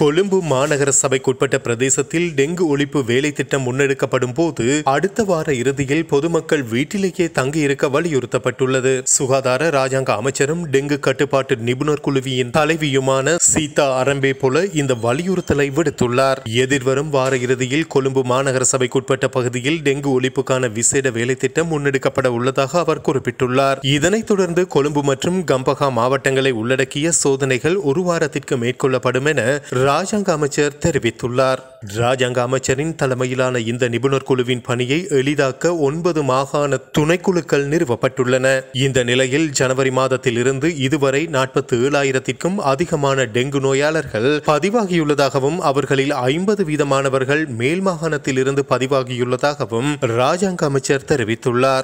கொழும்பு மாநகர சபைக்குட்பட்ட பிரதேசத்தில் டெங்கு ஒழிப்பு வேலை திட்டம் முன்னெடுக்கப்படும் போது அடுத்த வார இறுதியில் பொதுமக்கள் வீட்டிலேயே தங்கியிருக்க வலியுறுத்தப்பட்டுள்ளது சுகாதார ராஜாங்க அமைச்சரும் டெங்கு கட்டுப்பாட்டு நிபுணர் குழுவியின் தலைவியுமான சீதா அரம்பே போல இந்த வலியுறுத்தலை விடுத்துள்ளார் எதிர்வரும் வார இறுதியில் கொழும்பு மாநகர சபைக்குட்பட்ட பகுதியில் டெங்கு ஒழிப்புக்கான விசேட வேலை திட்டம் முன்னெடுக்கப்பட உள்ளதாக அவர் குறிப்பிட்டுள்ளார் இதனைத் தொடர்ந்து கொழும்பு மற்றும் கம்பகா மாவட்டங்களை உள்ளடக்கிய சோதனைகள் ஒரு வாரத்திற்கு மேற்கொள்ளப்படும் என ராஜாங்க அமைச்சர் தெரிவித்துள்ளார் ராஜாங்க அமைச்சரின் தலைமையிலான இந்த நிபுணர் குழுவின் பணியை எளிதாக்க ஒன்பது மாகாண துணைக்குழுக்கள் நிறுவப்பட்டுள்ளன இந்த நிலையில் ஜனவரி மாதத்திலிருந்து இதுவரை நாற்பத்தி ஏழாயிரத்திற்கும் அதிகமான டெங்கு நோயாளர்கள் பதிவாகியுள்ளதாகவும் அவர்களில் ஐம்பது வீதமானவர்கள் மேல் மாகாணத்திலிருந்து பதிவாகியுள்ளதாகவும் ராஜாங்க அமைச்சர் தெரிவித்துள்ளார்